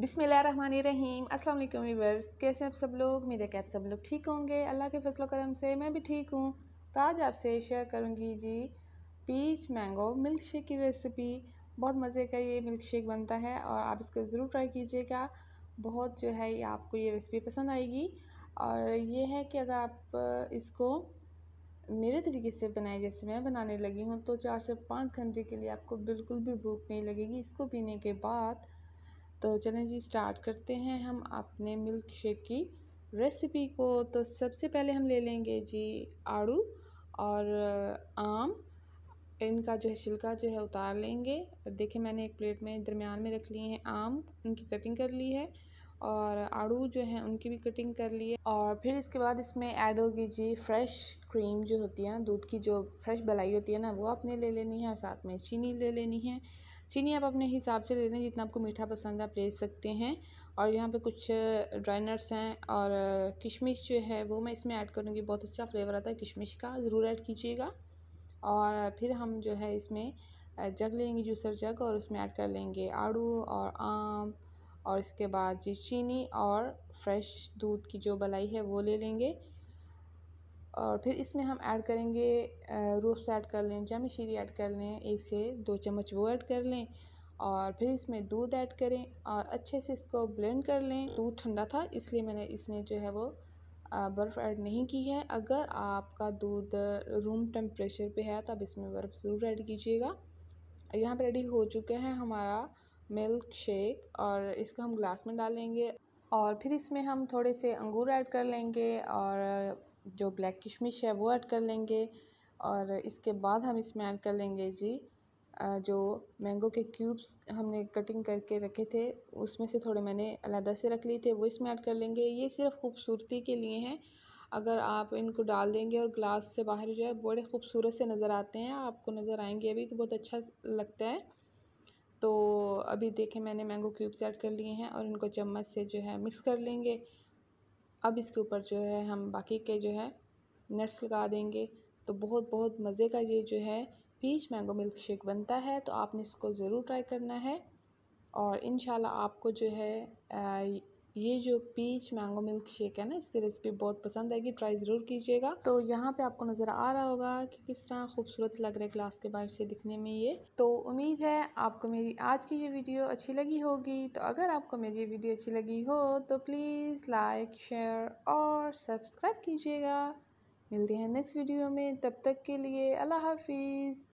बिसमीम अस्सलाम वालेकुम वीवर्स कैसे आप सब लोग मेरे कैप सब लोग ठीक होंगे अल्लाह के फसल करम से मैं भी ठीक हूँ तो आज आपसे शेयर करूँगी जी पीच मैंगो मिल्क शेक की रेसिपी बहुत मज़े का ये मिल्क शेक बनता है और आप इसको ज़रूर ट्राई कीजिएगा बहुत जो है आपको ये रेसिपी पसंद आएगी और ये है कि अगर आप इसको मेरे तरीके से बनाए जैसे मैं बनाने लगी हूँ तो चार से पाँच घंटे के लिए आपको बिल्कुल भी भूख नहीं लगेगी इसको पीने के बाद तो चलें जी स्टार्ट करते हैं हम अपने मिल्क शेक की रेसिपी को तो सबसे पहले हम ले लेंगे जी आड़ू और आम इनका जो है छिलका जो है उतार लेंगे और देखिए मैंने एक प्लेट में दरमियान में रख लिए हैं आम इनकी कटिंग कर ली है और आड़ू जो है उनकी भी कटिंग कर ली है और फिर इसके बाद इसमें ऐड होगी जी फ्रेश क्रीम जो होती है ना दूध की जो फ्रेश बलाई होती है ना वो आपने ले लेनी है और साथ में चीनी ले लेनी है चीनी आप अपने हिसाब से ले लें जितना आपको मीठा पसंद है आप ले सकते हैं और यहाँ पे कुछ ड्राइनर्स हैं और किशमिश जो है वो मैं इसमें ऐड करूँगी बहुत अच्छा फ्लेवर आता है किशमिश का ज़रूर ऐड कीजिएगा और फिर हम जो है इसमें जग लेंगे जूसर जग और उसमें ऐड कर लेंगे आड़ू और आम और इसके बाद जी चीनी और फ्रेश दूध की जो बलाई है वो ले लेंगे और फिर इसमें हम ऐड करेंगे रूफ्स ऐड कर लें जामी शीरी ऐड कर लें एक से दो चम्मच वो ऐड कर लें और फिर इसमें दूध ऐड करें और अच्छे से इसको ब्लेंड कर लें दूध ठंडा था इसलिए मैंने इसमें जो है वो बर्फ़ ऐड नहीं की है अगर आपका दूध रूम टेम्परेचर पे है तो आप इसमें बर्फ़ ज़रूर ऐड कीजिएगा यहाँ पर रेडी हो चुका है हमारा मिल्क शेक और इसको हम ग्लास में डालेंगे और फिर इसमें हम थोड़े से अंगूर ऐड कर लेंगे और जो ब्लैक किशमिश है वो ऐड कर लेंगे और इसके बाद हम इसमें ऐड कर लेंगे जी जो मैंगो के क्यूब्स हमने कटिंग करके रखे थे उसमें से थोड़े मैंने अलहदा से रख लिए थे वो इसमें ऐड कर लेंगे ये सिर्फ खूबसूरती के लिए हैं अगर आप इनको डाल देंगे और ग्लास से बाहर जो है बड़े खूबसूरत से नज़र आते हैं आपको नज़र आएंगे अभी तो बहुत अच्छा लगता है तो अभी देखें मैंने मैंगो क्यूब्स ऐड कर लिए हैं और इनको चम्मच से जो है मिक्स कर लेंगे अब इसके ऊपर जो है हम बाकी के जो है नट्स लगा देंगे तो बहुत बहुत मज़े का ये जो है पीच मैंगो मिल्क शेक बनता है तो आपने इसको ज़रूर ट्राई करना है और इन आपको जो है आ, ये जो पीच मैंगो मिल्क शेक है ना इसकी रेसिपी बहुत पसंद आएगी ट्राई ज़रूर कीजिएगा तो यहाँ पे आपको नज़र आ रहा होगा कि किस तरह खूबसूरत लग रहा है ग्लास के बाहर से दिखने में ये तो उम्मीद है आपको मेरी आज की ये वीडियो अच्छी लगी होगी तो अगर आपको मेरी ये वीडियो अच्छी लगी हो तो प्लीज़ लाइक शेयर और सब्सक्राइब कीजिएगा मिलते हैं नेक्स्ट वीडियो में तब तक के लिए अल्लाह हाफिज़